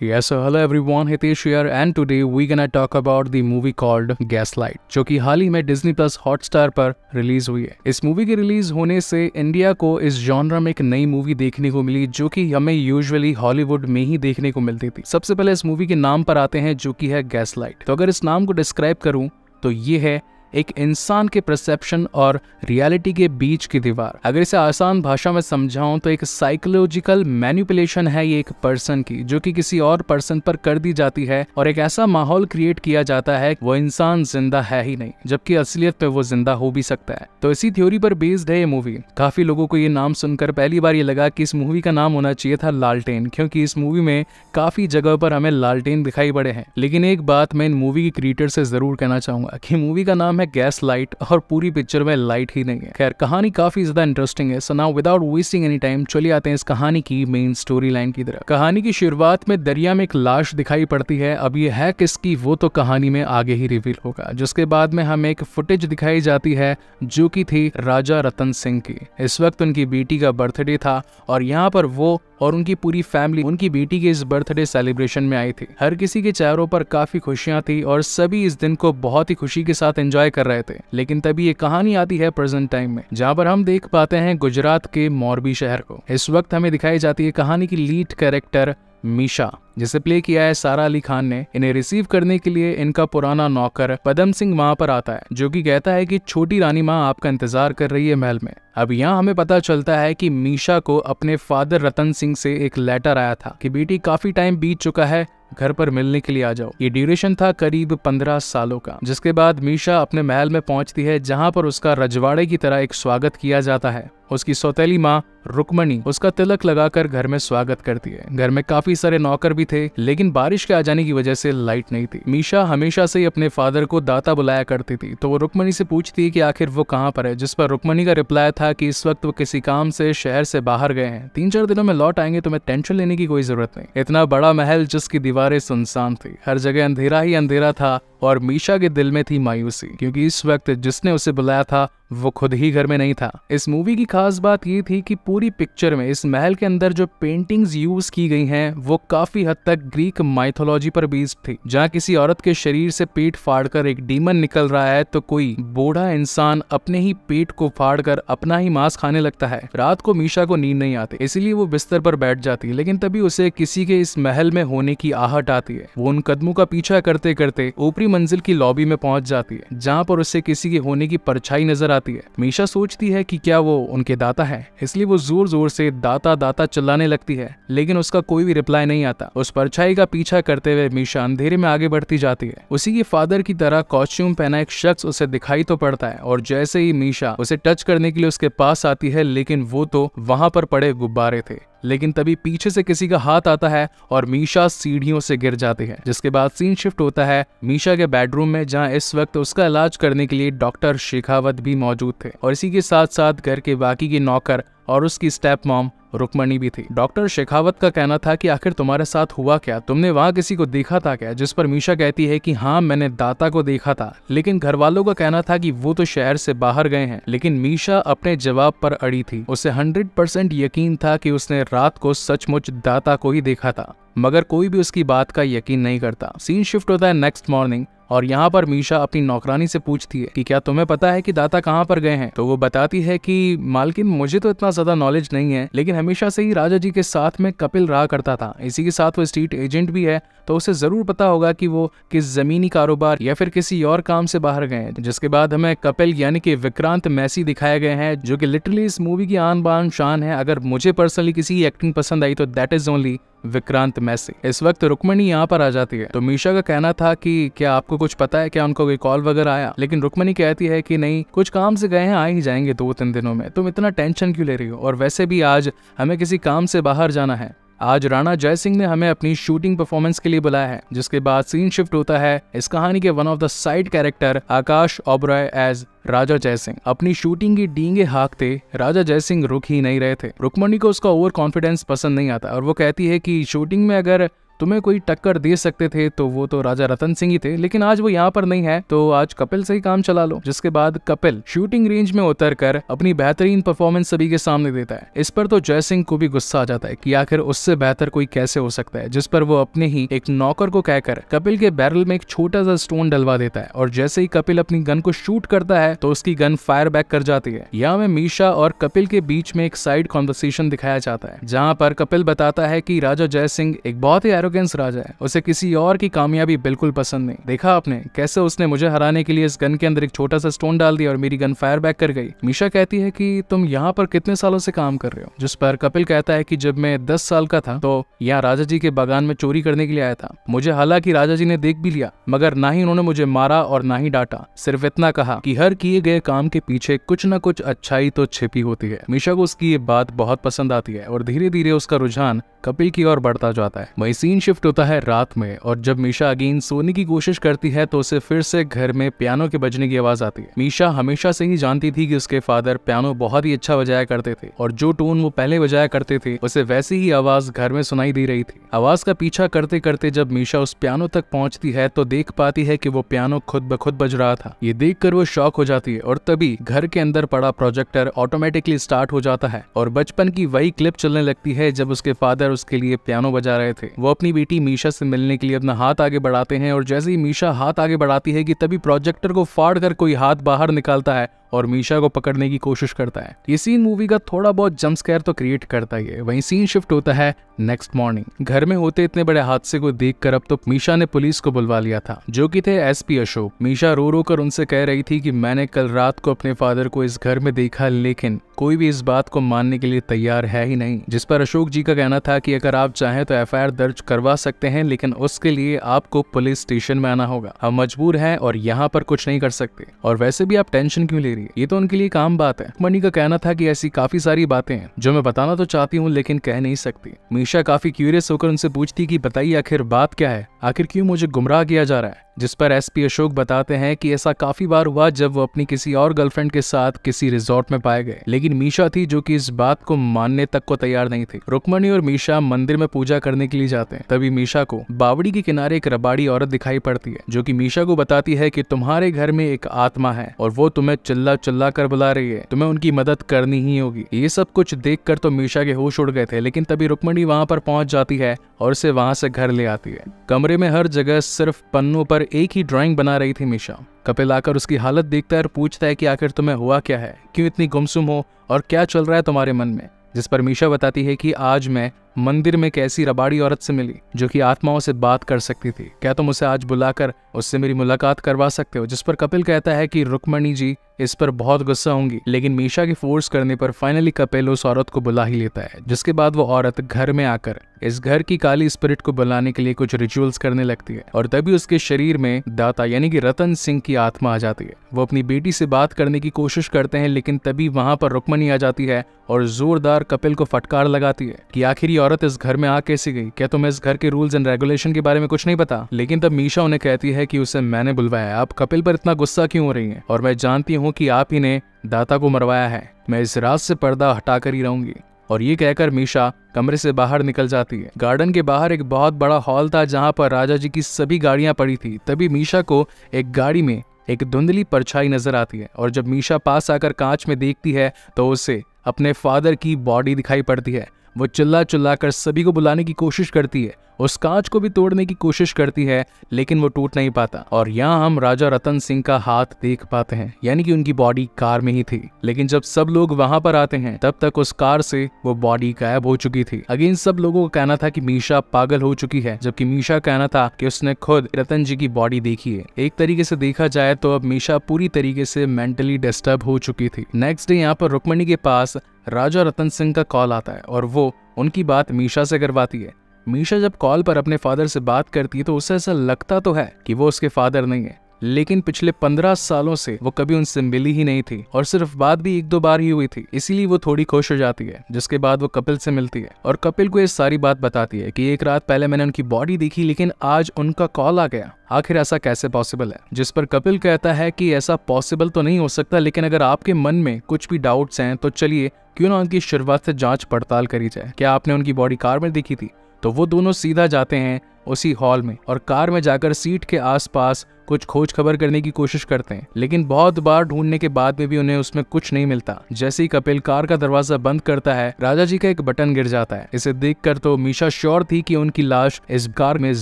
Yes, hello everyone, Hitesh here and today we gonna talk about the movie called Gaslight जो कि हाल ही में Disney Plus Hotstar पर release हुई है इस मूवी के रिलीज होने से इंडिया को इस जॉनरा में एक नई मूवी देखने को मिली जो कि हमें यूजुअली हॉलीवुड में ही देखने को मिलती थी सबसे पहले इस मूवी के नाम पर आते हैं जो कि है गैसलाइट तो अगर इस नाम को डिस्क्राइब करूँ तो ये है एक इंसान के परसेप्शन और रियलिटी के बीच की दीवार अगर इसे आसान भाषा में समझाऊं तो एक साइकोलॉजिकल मैन्युपुलेशन है ये एक पर्सन की जो कि किसी और पर्सन पर कर दी जाती है और एक ऐसा माहौल क्रिएट किया जाता है वो इंसान जिंदा है ही नहीं जबकि असलियत पे वो जिंदा हो भी सकता है तो इसी थ्योरी पर बेस्ड है ये मूवी काफी लोगों को ये नाम सुनकर पहली बार ये लगा कि इस मूवी का नाम होना चाहिए था लालटेन क्योंकि इस मूवी में काफी जगह पर हमें लालटेन दिखाई पड़े हैं लेकिन एक बात मैं इन मूवी के क्रिएटर से जरूर कहना चाहूंगा कि मूवी का नाम में गैस लाइट और पूरी पिक्चर में लाइट ही नहीं है खैर कहानी काफी ज्यादा इंटरेस्टिंग है so now without wasting any time चले आते हैं इस कहानी की मेन स्टोरी लाइन की तरफ कहानी की शुरुआत में दरिया में एक लाश दिखाई पड़ती है अब ये है किसकी वो तो कहानी में आगे ही रिवील होगा जिसके बाद में हमें एक फुटेज दिखाई जाती है जो की थी राजा रतन सिंह की इस वक्त उनकी बेटी का बर्थडे था और यहाँ पर वो और उनकी पूरी फैमिली उनकी बेटी के इस बर्थडे सेलिब्रेशन में आई थी हर किसी के चेहरों पर काफी खुशियां थी और सभी इस दिन को बहुत ही खुशी के साथ एंजॉय कर रहे थे लेकिन तभी ये कहानी आती है प्रेजेंट टाइम में जहाँ पर हम देख पाते हैं गुजरात के मोरबी शहर को इस वक्त हमें दिखाई जाती है कहानी की लीड कैरेक्टर मीशा जिसे प्ले किया है सारा अली खान ने इन्हें रिसीव करने के लिए इनका पुराना नौकर पदम सिंह वहां पर आता है जो कि कहता है कि छोटी रानी माँ आपका इंतजार कर रही है महल में अब यहाँ हमें पता चलता है कि मीशा को अपने फादर रतन सिंह से एक लेटर आया था कि बेटी काफी टाइम बीत चुका है घर पर मिलने के लिए आ जाओ ये ड्यूरेशन था करीब पंद्रह सालों का जिसके बाद मीशा अपने महल में पहुंचती है जहाँ पर उसका रजवाड़े की तरह एक स्वागत किया जाता है उसकी सौतेली माँ रुकमणी उसका तिलक लगाकर घर में स्वागत करती है घर में काफी सारे नौकर भी थे लेकिन बारिश के आ जाने की वजह से लाइट नहीं थी मीशा हमेशा से ही अपने फादर को दाता बुलाया करती थी तो वो रुकमणी से पूछती है कि आखिर वो कहाँ पर है जिस पर रुकमणी का रिप्लाई था कि इस वक्त वो किसी काम से शहर से बाहर गए हैं तीन चार दिनों में लौट आएंगे तो मैं टेंशन लेने की कोई जरूरत नहीं इतना बड़ा महल जिसकी दीवार बाजारें सुनसान थी हर जगह अंधेरा ही अंधेरा था और मीशा के दिल में थी मायूसी क्योंकि इस वक्त जिसने उसे बुलाया था वो खुद ही घर में नहीं था इस मूवी की खास बात ये थी कि पूरी पिक्चर में इस महल के अंदर जो पेंटिंग्स यूज की गई हैं वो काफी हद तक ग्रीक माइथोलॉजी पर बेस्ड थी जहाँ किसी औरत के शरीर से पेट फाड़कर एक डीमन निकल रहा है तो कोई बूढ़ा इंसान अपने ही पेट को फाड़कर अपना ही मांस खाने लगता है रात को मीशा को नींद नहीं आती इसीलिए वो बिस्तर पर बैठ जाती लेकिन तभी उसे किसी के इस महल में होने की आहट आती है वो उन कदमों का पीछा करते करते ऊपरी मंजिल की लॉबी में पहुंच जाती है जहाँ पर उसे किसी के होने की परछाई नजर आती जाती है मीशा सोचती है कि क्या वो उनके दाता है इसलिए वो जोर जोर से दाता दाता चिल्लाने लगती है लेकिन उसका कोई भी रिप्लाई नहीं आता उस परछाई का पीछा करते हुए मीशा अंधेरे में आगे बढ़ती जाती है उसी के फादर की तरह कॉस्ट्यूम पहना एक शख्स उसे दिखाई तो पड़ता है और जैसे ही मीशा उसे टच करने के लिए उसके पास आती है लेकिन वो तो वहां पर पड़े गुब्बारे थे लेकिन तभी पीछे से किसी का हाथ आता है और मीशा सीढ़ियों से गिर जाती है जिसके बाद सीन शिफ्ट होता है मीशा के बेडरूम में जहां इस वक्त उसका इलाज करने के लिए डॉक्टर शेखावत भी मौजूद थे और इसी के साथ साथ घर के बाकी के नौकर और उसकी स्टेप मॉम रुकमणी भी थी डॉक्टर शेखावत का कहना था कि आखिर तुम्हारे साथ हुआ क्या तुमने वहाँ किसी को देखा था क्या जिस पर मीशा कहती है कि हाँ मैंने दाता को देखा था लेकिन घर वालों का कहना था कि वो तो शहर से बाहर गए हैं लेकिन मीशा अपने जवाब पर अड़ी थी उसे हंड्रेड परसेंट यकीन था कि उसने रात को सचमुच दाता को ही देखा था मगर कोई भी उसकी बात का यकीन नहीं करता सीन शिफ्ट होता है नेक्स्ट मॉर्निंग और यहाँ पर मीशा अपनी नौकरानी से पूछती है कि क्या तुम्हें पता है कि दाता कहाँ पर गए हैं तो वो बताती है कि मालकिन मुझे तो इतना ज्यादा नॉलेज नहीं है लेकिन हमेशा से ही राजा जी के साथ में कपिल रहा करता था इसी के साथ वो स्ट्रीट एजेंट भी है तो उसे जरूर पता होगा कि वो किस जमीनी कारोबार या फिर किसी और काम से बाहर गए हैं जिसके बाद हमें कपिल यानी कि विक्रांत मैसी दिखाए गए हैं जो कि लिटरली इस मूवी की आन बान शान है अगर मुझे पर्सनली किसी एक्टिंग पसंद आई तो that is only Vikrant Massey इस वक्त रुक्मणी यहाँ पर आ जाती है तो मीशा का कहना था कि क्या आपको कुछ पता है क्या उनको कोई कॉल वगैरह आया लेकिन रुक्मणी कहती है कि नहीं कुछ काम से गए हैं आ ही जाएंगे दो तीन दिनों में तुम इतना टेंशन क्यों ले रही हो और वैसे भी आज हमें किसी काम से बाहर जाना है आज राणा जयसिंह ने हमें अपनी शूटिंग परफॉर्मेंस के लिए बुलाया है जिसके बाद सीन शिफ्ट होता है इस कहानी के one of the side character Akash Oberoi as Raja Jaisingh अपनी शूटिंग की डींगे हाकते राजा जयसिंह रुक ही नहीं रहे थे रुकमणी को उसका ओवर कॉन्फिडेंस पसंद नहीं आता और वो कहती है कि शूटिंग में अगर तुम्हें कोई टक्कर दे सकते थे तो वो तो राजा रतन सिंह ही थे लेकिन आज वो यहाँ पर नहीं है तो आज कपिल से ही काम चला लो जिसके बाद कपिल शूटिंग रेंज में उतर कर अपनी बेहतरीन परफॉर्मेंस सभी के सामने देता है इस पर तो जय सिंह को भी गुस्सा आ जाता है कि आखिर उससे बेहतर कोई कैसे हो सकता है जिस पर वो अपने ही एक नौकर को कहकर कपिल के बैरल में एक छोटा सा स्टोन डलवा देता है और जैसे ही कपिल अपनी गन को शूट करता है तो उसकी गन फायर बैक कर जाती है यहाँ में मीशा और कपिल के बीच में एक साइड कॉन्वर्सेशन दिखाया जाता है जहाँ पर कपिल बताता है की राजा जय सिंह एक बहुत ही एरोगेंस राजा है उसे किसी और की कामयाबी बिल्कुल पसंद नहीं देखा आपने कैसे उसने मुझे हराने के लिए इस गन के अंदर एक छोटा सा स्टोन डाल दिया और मेरी गन फायर बैक कर गई मीशा कहती है कि तुम यहाँ पर कितने सालों से काम कर रहे हो जिस पर कपिल कहता है की जब मैं दस साल का था तो यहाँ राजा जी के बागान में चोरी करने के लिए आया था मुझे हालांकि राजा जी ने देख भी लिया मगर ना ही उन्होंने मुझे मारा और ना ही डांटा सिर्फ इतना कहा कि हर किए गए काम के पीछे कुछ न कुछ अच्छाई तो छिपी होती है मीशा को उसकी ये बात बहुत पसंद आती है और धीरे धीरे उसका रुझान कपिल की ओर बढ़ता जाता है वही सीन सीन शिफ्ट होता है रात में और जब मीशा अगेन सोने की कोशिश करती है तो उसे फिर से घर में पियानो के बजने की आवाज आती है मीशा हमेशा से ही जानती थी कि उसके फादर पियानो बहुत ही अच्छा बजाया करते थे और जो टोन वो पहले बजाया करते थे उसे वैसी ही आवाज घर में सुनाई दे रही थी आवाज का पीछा करते करते जब मीशा उस पियानो तक पहुंचती है तो देख पाती है की वो पियानो खुद ब खुद बज रहा था ये देख वो शॉक हो जाती है और तभी घर के अंदर पड़ा प्रोजेक्टर ऑटोमेटिकली स्टार्ट हो जाता है और बचपन की वही क्लिप चलने लगती है जब उसके फादर उसके लिए पियानो बजा रहे थे वो अपनी अपनी बेटी मीशा से मिलने के लिए अपना हाथ आगे बढ़ाते हैं और जैसे ही मीशा हाथ आगे बढ़ाती है कि तभी प्रोजेक्टर को फाड़ कर कोई हाथ बाहर निकालता है और मीशा को पकड़ने की कोशिश करता है ये सीन मूवी का थोड़ा बहुत जम स्कैर तो क्रिएट करता ही है वहीं सीन शिफ्ट होता है नेक्स्ट मॉर्निंग घर में होते इतने बड़े हादसे को देख कर अब तो मीशा ने पुलिस को बुलवा लिया था जो की थे एस पी अशोक मीशा रो रो कर उनसे कह रही थी की मैंने कल रात को अपने फादर को इस घर में देखा लेकिन कोई भी इस बात को मानने के लिए तैयार है ही नहीं जिस पर अशोक जी का कहना था कि अगर आप चाहें तो एफ दर्ज करवा सकते हैं लेकिन उसके लिए आपको पुलिस स्टेशन में आना होगा हम मजबूर हैं और यहाँ पर कुछ नहीं कर सकते और वैसे भी आप टेंशन क्यों ले रही है ये तो उनके लिए काम बात है मनी का कहना था कि ऐसी काफी सारी बातें हैं जो मैं बताना तो चाहती हूँ लेकिन कह नहीं सकती मीशा काफी क्यूरियस होकर उनसे पूछती की बताइए आखिर बात क्या है आखिर क्यों मुझे गुमराह किया जा रहा है जिस पर एसपी अशोक बताते हैं कि ऐसा काफी बार हुआ जब वो अपनी किसी और गर्लफ्रेंड के साथ किसी रिजॉर्ट में पाए गए लेकिन मीशा थी जो कि इस बात को मानने तक को तैयार नहीं थी रुक्मणी और मीशा मंदिर में पूजा करने के लिए जाते हैं तभी मीशा को बावड़ी के किनारे एक रबाड़ी औरत दिखाई पड़ती है जो की मीशा को बताती है की तुम्हारे घर में एक आत्मा है और वो तुम्हें चिल्ला चिल्ला कर बुला रही है तुम्हें उनकी मदद करनी ही होगी ये सब कुछ देख तो मीशा के होश उड़ गए थे लेकिन तभी रुक्मणी वहाँ पर पहुंच जाती है और उसे वहां से घर ले आती है कमरे में हर जगह सिर्फ पन्नों पर एक ही ड्राइंग बना रही थी मीशा कपिल आकर उसकी हालत देखता है और पूछता है कि आखिर तुम्हें हुआ क्या है क्यों इतनी गुमसुम हो और क्या चल रहा है तुम्हारे मन में जिस पर मीशा बताती है कि आज मैं मंदिर में कैसी रबाड़ी औरत से मिली जो कि आत्माओं से बात कर सकती थी क्या तुम उसे आज बुलाकर उससे मेरी मुलाकात करवा सकते हो जिस पर कपिल कहता है कि रुक्मणी जी इस पर बहुत गुस्सा होंगी लेकिन मीशा की फोर्स करने पर फाइनली कपिल उस औरत को बुला ही लेता है जिसके बाद वो औरत घर में आकर इस घर की काली स्पिरिट को बुलाने के लिए कुछ रिचुअल्स करने लगती है और तभी उसके शरीर में दाता यानी कि रतन सिंह की आत्मा आ जाती है वो अपनी बेटी से बात करने की कोशिश करते हैं लेकिन तभी वहां पर रुक्मणी आ जाती है और जोरदार कपिल को फटकार लगाती है कि आखिर ये औरत इस घर में आ कैसी गई क्या तुम्हें इस घर के रूल्स एंड रेगुलेशन के बारे में कुछ नहीं पता लेकिन तब मीशा उन्हें कहती है कि उसे मैंने बुलवाया आप कपिल पर इतना गुस्सा क्यों हो रही है और मैं जानती हूँ कि आप ही ने दाता को मरवाया है मैं इस रात से पर्दा हटाकर ही रहूंगी और ये कहकर मीशा कमरे से बाहर निकल जाती है गार्डन के बाहर एक बहुत बड़ा हॉल था जहाँ पर राजा जी की सभी गाड़ियां पड़ी थी तभी मीशा को एक गाड़ी में एक धुंधली परछाई नजर आती है और जब मीशा पास आकर कांच में देखती है तो उसे अपने फादर की बॉडी दिखाई पड़ती है वो चिल्ला चिल्ला कर सभी को बुलाने की कोशिश करती है उस कांच को भी तोड़ने की कोशिश करती है लेकिन वो टूट नहीं पाता और यहाँ हम राजा रतन सिंह का हाथ देख पाते हैं यानी कि उनकी बॉडी कार में ही थी लेकिन जब सब लोग वहां पर आते हैं तब तक उस कार से वो बॉडी गायब हो चुकी थी अगेन सब लोगों का कहना था कि मीशा पागल हो चुकी है जबकि मीशा कहना था कि उसने खुद रतन जी की बॉडी देखी है एक तरीके से देखा जाए तो अब मीशा पूरी तरीके से मेंटली डिस्टर्ब हो चुकी थी नेक्स्ट डे यहाँ पर रुक्मणी के पास राजा रतन सिंह का कॉल आता है और वो उनकी बात मीशा से करवाती है मीशा जब कॉल पर अपने फादर से बात करती तो उसे ऐसा लगता तो है कि वो उसके फादर नहीं है लेकिन पिछले पंद्रह सालों से वो कभी उनसे मिली ही नहीं थी और सिर्फ बात भी एक दो बार ही हुई थी इसीलिए वो थोड़ी खुश हो जाती है जिसके बाद वो कपिल से मिलती है और कपिल को ये सारी बात बताती है कि एक रात पहले मैंने उनकी बॉडी देखी लेकिन आज उनका कॉल आ गया आखिर ऐसा कैसे पॉसिबल है जिस पर कपिल कहता है कि ऐसा पॉसिबल तो नहीं हो सकता लेकिन अगर आपके मन में कुछ भी डाउट्स हैं तो चलिए क्यों ना उनकी शुरुआत से जांच पड़ताल करी जाए क्या आपने उनकी बॉडी कार में देखी थी तो वो दोनों सीधा जाते हैं उसी हॉल में और कार में जाकर सीट के आसपास कुछ खोज खबर करने की कोशिश करते हैं लेकिन बहुत बार ढूंढने के बाद में भी उन्हें उसमें कुछ नहीं मिलता जैसे ही कपिल कार का दरवाजा बंद करता है राजा जी का एक बटन गिर जाता है इसे देख तो मीशा श्योर थी की उनकी लाश इस कार में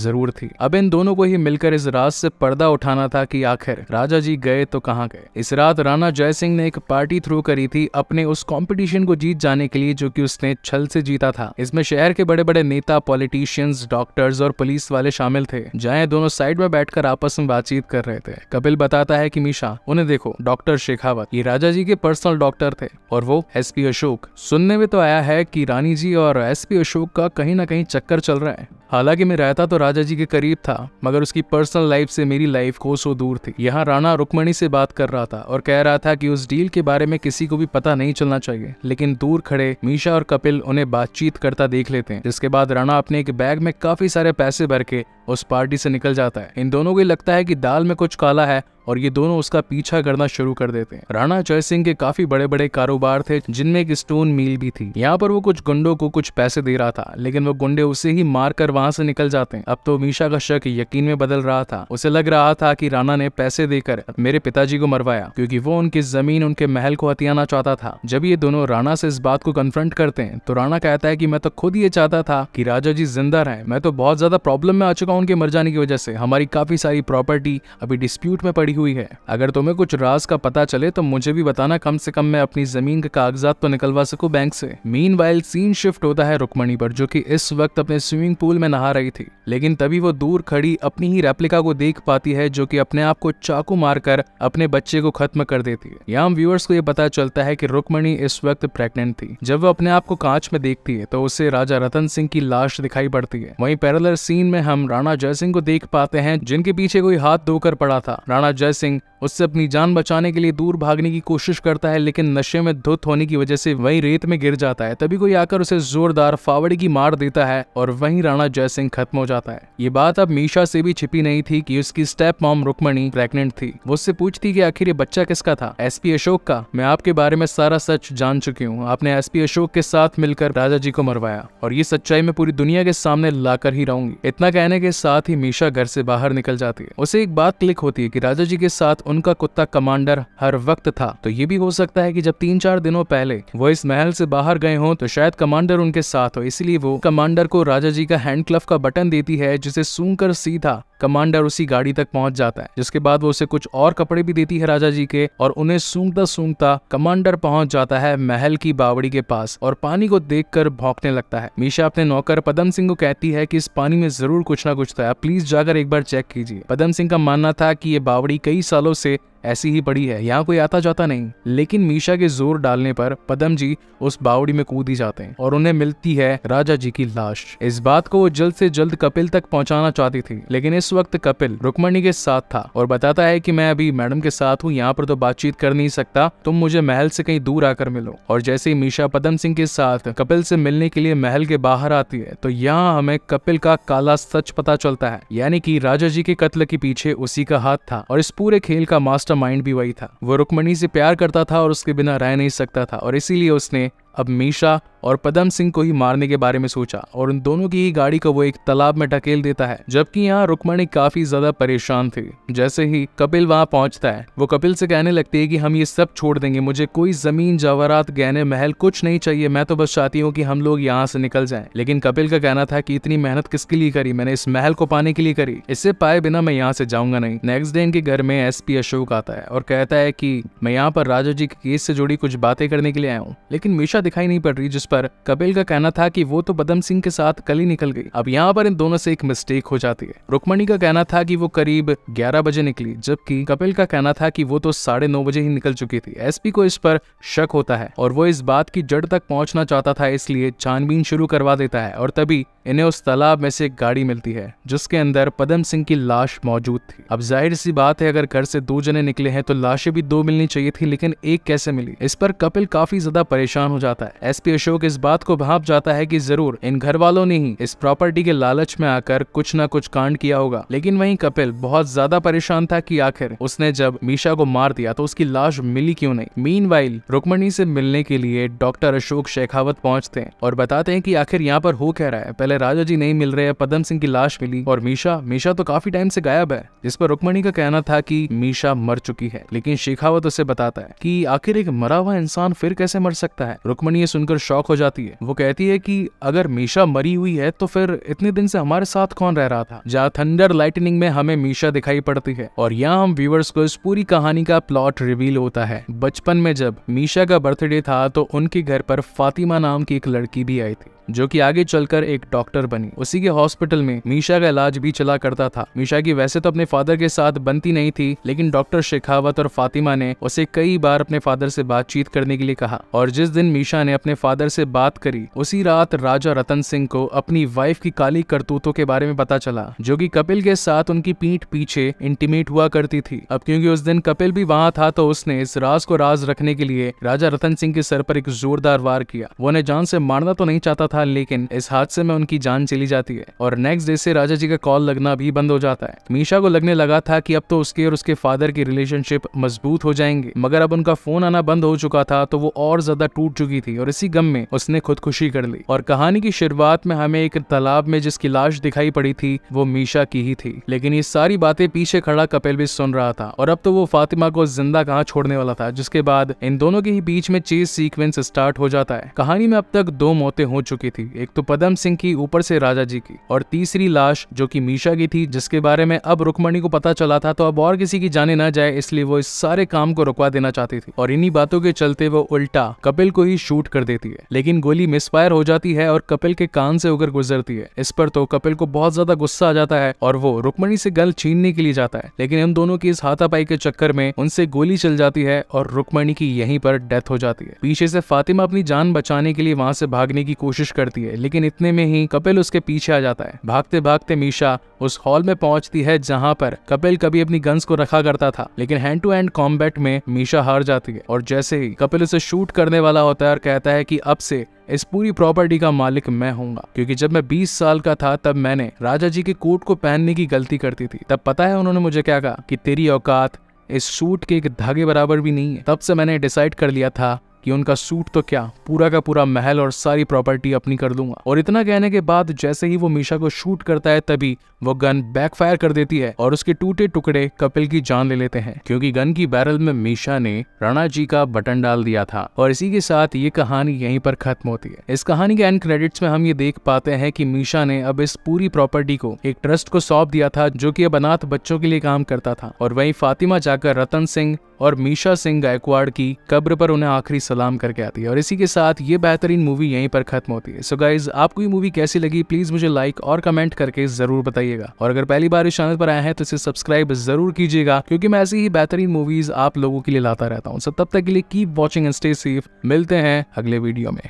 जरूर थी अब इन दोनों को ही मिलकर इस राज से पर्दा उठाना था की आखिर राजा जी गए तो कहाँ गए इस रात राणा जयसिंह ने एक पार्टी थ्रू करी थी अपने उस कॉम्पिटिशन को जीत जाने के लिए जो की उसने छल से जीता था इसमें शहर के बड़े बड़े नेता पॉलिटिशियंस डॉक्टर्स और पुलिस वाले शामिल थे जाए दोनों साइड में बैठकर आपस में बातचीत बातचीत कर रहे थे कपिल बताता है कि मीशा उन्हें देखो डॉक्टर शेखावत ये राजा जी के पर्सनल डॉक्टर थे और वो एसपी अशोक सुनने में तो आया है कि रानी जी और एसपी अशोक का कहीं ना कहीं चक्कर चल रहा है हालांकि मैं रहता तो राजा जी के करीब था मगर उसकी पर्सनल लाइफ से मेरी लाइफ को सो दूर थी यहाँ राणा रुकमणी से बात कर रहा था और कह रहा था कि उस डील के बारे में किसी को भी पता नहीं चलना चाहिए लेकिन दूर खड़े मीशा और कपिल उन्हें बातचीत करता देख लेते हैं जिसके बाद राणा अपने एक बैग में काफी सारे पैसे भर के उस पार्टी से निकल जाता है इन दोनों को लगता है की दाल में कुछ काला है और ये दोनों उसका पीछा करना शुरू कर देते हैं राणा जय सिंह के काफी बड़े बड़े कारोबार थे जिनमें एक स्टोन मिल भी थी यहाँ पर वो कुछ गुंडों को कुछ पैसे दे रहा था लेकिन वो गुंडे उसे ही मार कर वहां से निकल जाते हैं अब तो मीशा का शक यकीन में बदल रहा था उसे लग रहा था की राणा ने पैसे देकर मेरे पिताजी को मरवाया क्यूँकी वो उनकी जमीन उनके महल को हथियाना चाहता था जब ये दोनों राणा से इस बात को कन्फ्रंट करते हैं तो राणा कहता है की मैं तो खुद ये चाहता था की राजा जी जिंदा रहे मैं तो बहुत ज्यादा प्रॉब्लम में आ चुका हूँ उनके मर जाने की वजह से हमारी काफी सारी प्रॉपर्टी अभी डिस्प्यूट में पड़ी हुई है अगर तुम्हें कुछ राज का पता चले तो मुझे भी बताना कम से कम मैं अपनी जमीन के कागजात तो निकलवा सकूं बैंक से मीन वाइल सीन शिफ्ट होता है रुकमणी पर जो कि इस वक्त अपने स्विमिंग पूल में नहा रही थी लेकिन तभी वो दूर खड़ी अपनी ही रेप्लिका को देख पाती है जो की अपने आप को चाकू मारकर अपने बच्चे को खत्म कर देती है यहाँ व्यूअर्स को ये पता चलता है की रुकमणी इस वक्त प्रेगनेंट थी जब वो अपने आप को कांच में देखती है तो उसे राजा रतन सिंह की लाश दिखाई पड़ती है वही पैरलर सीन में हम राणा जयसिंह को देख पाते हैं जिनके पीछे कोई हाथ धोकर पड़ा था राणा जय अजय सिंह उससे अपनी जान बचाने के लिए दूर भागने की कोशिश करता है लेकिन नशे में धुत होने की वजह से वही रेत में गिर जाता है तभी कोई आकर उसे जोरदार फावड़े की मार देता है और वहीं राणा जय सिंह खत्म हो जाता है ये बात अब मीशा से भी छिपी नहीं थी कि उसकी स्टेप मॉम रुकमणी प्रेग्नेंट थी वो उससे पूछती की आखिर ये बच्चा किसका था एस अशोक का मैं आपके बारे में सारा सच जान चुकी हूँ आपने एस अशोक के साथ मिलकर राजा जी को मरवाया और ये सच्चाई मैं पूरी दुनिया के सामने लाकर ही रहूंगी इतना कहने के साथ ही मीशा घर से बाहर निकल जाती है उसे एक बात क्लिक होती है की राजा मुखर्जी के साथ उनका कुत्ता कमांडर हर वक्त था तो ये भी हो सकता है कि जब तीन चार दिनों पहले वो इस महल से बाहर गए हों तो शायद कमांडर उनके साथ हो इसलिए वो कमांडर को राजा जी का हैंड क्लफ का बटन देती है जिसे सूंघ सीधा कमांडर उसी गाड़ी तक पहुंच जाता है जिसके बाद वो उसे कुछ और कपड़े भी देती है राजा जी के और उन्हें सूंघता सूंघता कमांडर पहुंच जाता है महल की बावड़ी के पास और पानी को देखकर भौंकने लगता है मीशा अपने नौकर पदम सिंह को कहती है कि इस पानी में जरूर कुछ ना कुछ था तो प्लीज जाकर एक बार चेक कीजिए पदम सिंह का मानना था कि ये बावड़ी कई कई सालों से ऐसी ही पड़ी है यहाँ कोई आता जाता नहीं लेकिन मीशा के जोर डालने पर पदम जी उस बावड़ी में कूद ही जाते हैं और उन्हें मिलती है राजा जी की लाश इस बात को वो जल्द से जल्द कपिल तक पहुंचाना चाहती थी लेकिन इस वक्त कपिल रुकमणी के साथ था और बताता है कि मैं अभी मैडम के साथ हूँ यहाँ पर तो बातचीत कर नहीं सकता तुम मुझे महल से कहीं दूर आकर मिलो और जैसे ही मीशा पदम सिंह के साथ कपिल से मिलने के लिए महल के बाहर आती है तो यहाँ हमें कपिल का काला सच पता चलता है यानी की राजा जी के कत्ल के पीछे उसी का हाथ था और इस पूरे खेल का मास्टर माइंड भी वही था वो रुकमणी से प्यार करता था और उसके बिना रह नहीं सकता था और इसीलिए उसने अब मीशा और पदम सिंह को ही मारने के बारे में सोचा और उन दोनों की ही गाड़ी को वो एक तालाब में ढकेल देता है जबकि यहाँ रुक्मणी काफी ज्यादा परेशान थी जैसे ही कपिल वहाँ पहुंचता है वो कपिल से कहने लगती है कि हम ये सब छोड़ देंगे मुझे कोई जमीन जवरात गहने महल कुछ नहीं चाहिए मैं तो बस चाहती हूँ की हम लोग यहाँ से निकल जाए लेकिन कपिल का कहना था की इतनी मेहनत किसके लिए करी मैंने इस महल को पाने के लिए करी इससे पाए बिना मैं यहाँ से जाऊंगा नहीं नेक्स्ट डे इनके घर में एस पी अशोक आता है और कहता है की मैं यहाँ पर राजा जी के केस से जुड़ी कुछ बातें करने के लिए आया हूँ लेकिन मीशा दिखाई नहीं पड़ रही जिस पर कपिल का कहना था कि वो तो बदम सिंह के साथ कल ही निकल गई अब यहाँ पर इन दोनों से एक मिस्टेक हो जाती है रुकमणी का कहना था कि वो करीब 11 बजे निकली जबकि कपिल का कहना था कि वो तो साढ़े नौ बजे ही निकल चुकी थी एसपी को इस पर शक होता है और वो इस बात की जड़ तक पहुंचना चाहता था इसलिए छानबीन शुरू करवा देता है और तभी इन्हें उस तालाब में से एक गाड़ी मिलती है जिसके अंदर पदम सिंह की लाश मौजूद थी अब जाहिर सी बात है अगर घर से दो जने निकले हैं तो लाशें भी दो मिलनी चाहिए थी लेकिन एक कैसे मिली इस पर कपिल काफी ज्यादा परेशान हो जाता जाता है एसपी अशोक इस बात को भाप जाता है कि जरूर इन घर वालों ने ही इस प्रॉपर्टी के लालच में आकर कुछ न कुछ कांड किया होगा लेकिन वहीं कपिल बहुत ज्यादा परेशान था कि आखिर उसने जब मीशा को मार दिया तो उसकी लाश मिली क्यों नहीं मीन वाइल रुकमणी से मिलने के लिए डॉक्टर अशोक शेखावत पहुंचते हैं और बताते हैं कि आखिर यहाँ पर हो क्या रहा है पहले राजा जी नहीं मिल रहे हैं पदम सिंह की लाश मिली और मीशा मीशा तो काफी टाइम से गायब है जिस पर रुकमणी का कहना था कि मीशा मर चुकी है लेकिन शेखावत उसे बताता है की आखिर एक मरा हुआ इंसान फिर कैसे मर सकता है रुकमणी ये सुनकर शौक हो जाती है वो कहती है कि अगर मीशा मरी हुई है तो फिर इतने दिन से हमारे साथ कौन रह रहा था जहाँ थंडर लाइटनिंग में हमें मीशा दिखाई पड़ती है और यहाँ हम व्यूवर्स को इस पूरी कहानी का प्लॉट रिवील होता है बचपन में जब मीशा का बर्थडे था तो उनके घर पर फातिमा नाम की एक लड़की भी आई थी जो कि आगे चलकर एक डॉक्टर बनी उसी के हॉस्पिटल में मीशा का इलाज भी चला करता था मीशा की वैसे तो अपने फादर के साथ बनती नहीं थी लेकिन डॉक्टर शेखावत और फातिमा ने उसे कई बार अपने फादर से बातचीत करने के लिए कहा और जिस दिन मीशा ने अपने फादर से बात करी उसी रात राजा रतन सिंह को अपनी वाइफ की काली करतूतों के बारे में पता चला जो की कपिल के साथ उनकी पीठ पीछे इंटीमेट हुआ करती थी अब क्यूँकी उस दिन कपिल भी वहां था तो उसने इस राज को राज रखने के लिए राजा रतन सिंह के सर पर एक जोरदार वार किया वो उन्हें जान से मारना तो नहीं चाहता था था लेकिन इस हादसे में उनकी जान चली जाती है और नेक्स्ट डे से राजा जी का कॉल लगना भी बंद हो जाता है मीशा को लगने लगा था कि अब तो उसके और उसके फादर की रिलेशनशिप मजबूत हो जाएंगे मगर अब उनका फोन आना बंद हो चुका था तो वो और ज्यादा टूट चुकी थी और इसी गम में उसने खुदकुशी कर ली और कहानी की शुरुआत में हमें एक तालाब में जिसकी लाश दिखाई पड़ी थी वो मीशा की ही थी लेकिन ये सारी बातें पीछे खड़ा कपिल भी सुन रहा था और अब तो वो फातिमा को जिंदा कहाँ छोड़ने वाला था जिसके बाद इन दोनों के ही बीच में चेज सीक्वेंस स्टार्ट हो जाता है कहानी में अब तक दो मौतें हो चुकी की थी एक तो पदम सिंह की ऊपर से राजा जी की और तीसरी लाश जो कि मीशा की थी जिसके बारे में अब रुकमणी को पता चला था तो अब और किसी की जाने ना जाए इसलिए वो इस सारे काम को रुकवा देना चाहती थी और इन्हीं बातों के चलते वो उल्टा कपिल को ही शूट कर देती है लेकिन गोली मिसफायर हो जाती है और कपिल के कान से उगर गुजरती है इस पर तो कपिल को बहुत ज्यादा गुस्सा आ जाता है और वो रुकमणी से गल छीनने के लिए जाता है लेकिन इन दोनों की इस हाथापाई के चक्कर में उनसे गोली चल जाती है और रुकमणी की यहीं पर डेथ हो जाती है पीछे से फातिमा अपनी जान बचाने के लिए वहां से भागने की कोशिश करती है लेकिन इतने में ही कपिल उसके पीछे आ जाता है भागते भागते मीशा उस हॉल में पहुंचती है जहां पर कपिल कभी अपनी गन्स को रखा करता था लेकिन हैंड टू हैंड कॉम्बैट में मीशा हार जाती है और जैसे ही कपिल उसे शूट करने वाला होता है और कहता है कि अब से इस पूरी प्रॉपर्टी का मालिक मैं हूंगा क्योंकि जब मैं 20 साल का था तब मैंने राजा जी के कोट को पहनने की गलती करती थी तब पता है उन्होंने मुझे क्या कहा कि तेरी औकात इस सूट के एक धागे बराबर भी नहीं है तब से मैंने डिसाइड कर लिया था कि उनका सूट तो क्या पूरा का पूरा महल और सारी प्रॉपर्टी अपनी कर दूंगा और इतना कहने के बाद जैसे ही वो मीशा को शूट करता है तभी वो गन बैकफायर कर देती है और उसके टूटे टुकड़े कपिल की जान ले लेते हैं क्योंकि गन की बैरल में मीशा ने राणा जी का बटन डाल दिया था और इसी के साथ ये कहानी यहीं पर खत्म होती है इस कहानी के एंड क्रेडिट्स में हम ये देख पाते हैं कि मीशा ने अब इस पूरी प्रॉपर्टी को एक ट्रस्ट को सौंप दिया था जो कि अब अनाथ बच्चों के लिए काम करता था और वही फातिमा जाकर रतन सिंह और मीशा सिंह गायकवाड़ की कब्र पर उन्हें आखिरी सलाह सलाम करके आती है और इसी के साथ ये बेहतरीन मूवी यहीं पर खत्म होती है सो so गाइज आपको ये मूवी कैसी लगी प्लीज मुझे लाइक और कमेंट करके जरूर बताइएगा और अगर पहली बार इस चैनल पर आए हैं तो इसे सब्सक्राइब जरूर कीजिएगा क्योंकि मैं ऐसी ही बेहतरीन मूवीज आप लोगों के लिए लाता रहता हूँ सो so तब तक के लिए keep watching and stay safe मिलते हैं अगले वीडियो में